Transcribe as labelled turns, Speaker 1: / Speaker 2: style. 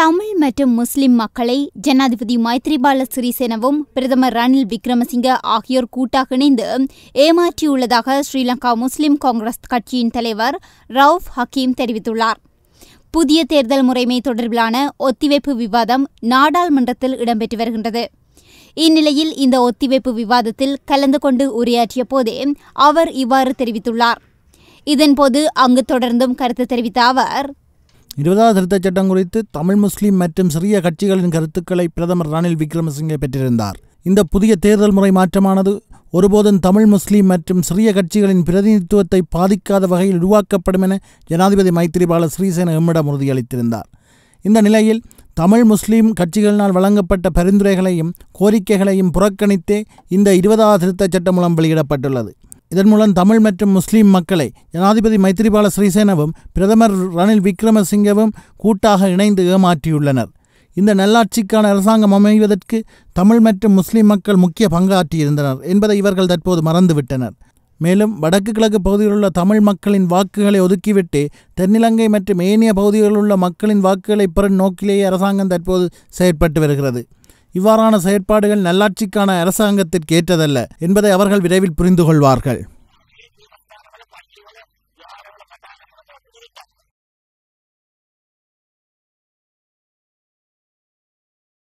Speaker 1: தமிழ் மற்றும் முஸ்லிம் மக்களை ஜனாதிபதி மைத்ரிபால சிறிசேனவும் பிரதமர் ரணில் விக்ரமசிங்க ஆகியோர் கூட்டாக இணைந்து ஏமாற்றியுள்ளதாக ஸ்ரீலங்கா முஸ்லிம் காங்கிரஸ் கட்சியின் தலைவர் ரவுஃப் ஹக்கீம் தெரிவித்துள்ளார் புதிய தேர்தல் முறைமை தொடர்பிலான ஒத்திவைப்பு விவாதம் நாடாளுமன்றத்தில் இடம்பெற்று வருகின்றது இந்நிலையில் இந்த ஒத்திவைப்பு விவாதத்தில் கலந்து கொண்டு உரையாற்றிய போதே அவர் இவ்வாறு தெரிவித்துள்ளார் இதன்போது அங்கு தொடர்ந்தும் கருத்து தெரிவித்த அவர்
Speaker 2: இருபதாவது திருத்த சட்டம் குறித்து தமிழ் முஸ்லீம் மற்றும் சிறிய கட்சிகளின் கருத்துக்களை பிரதமர் ரணில் விக்ரமசிங்கே பெற்றிருந்தார் இந்த புதிய தேர்தல் முறை மாற்றமானது ஒருபோதும் தமிழ் முஸ்லீம் மற்றும் சிறிய கட்சிகளின் பிரதிநிதித்துவத்தை பாதிக்காத வகையில் உருவாக்கப்படும் என ஜனாதிபதி மைத்திரிபால ஸ்ரீசேன எம்மிடம் உறுதியளித்திருந்தார் இந்த நிலையில் தமிழ் முஸ்லீம் கட்சிகளினால் வழங்கப்பட்ட பரிந்துரைகளையும் கோரிக்கைகளையும் புறக்கணித்தே இந்த இருபதாவது திருத்தச் சட்டம் மூலம் வெளியிடப்பட்டுள்ளது இதன் மூலம் தமிழ் மற்றும் முஸ்லீம் மக்களை ஜனாதிபதி மைத்திரிபால ஸ்ரீசேனவும் பிரதமர் ரணில் விக்ரமசிங்கவும் கூட்டாக இணைந்து ஏமாற்றியுள்ளனர் இந்த நல்லாட்சிக்கான அரசாங்கம் அமைவதற்கு தமிழ் மற்றும் முஸ்லிம் மக்கள் முக்கிய பங்காற்றியிருந்தனர் என்பதை இவர்கள் தற்போது மறந்துவிட்டனர் மேலும் வடக்கு கிழக்கு பகுதியில் உள்ள தமிழ் மக்களின் வாக்குகளை ஒதுக்கிவிட்டு தென்னிலங்கை மற்றும் ஏனைய பகுதிகளில் உள்ள மக்களின் வாக்குகளை பெறும் நோக்கிலேயே அரசாங்கம் தற்போது செயற்பட்டு வருகிறது இவ்வாறான செயற்பாடுகள் நல்லாட்சிக்கான அரசாங்கத்திற்கு ஏற்றதல்ல என்பதை அவர்கள் விரைவில் புரிந்து கொள்வார்கள்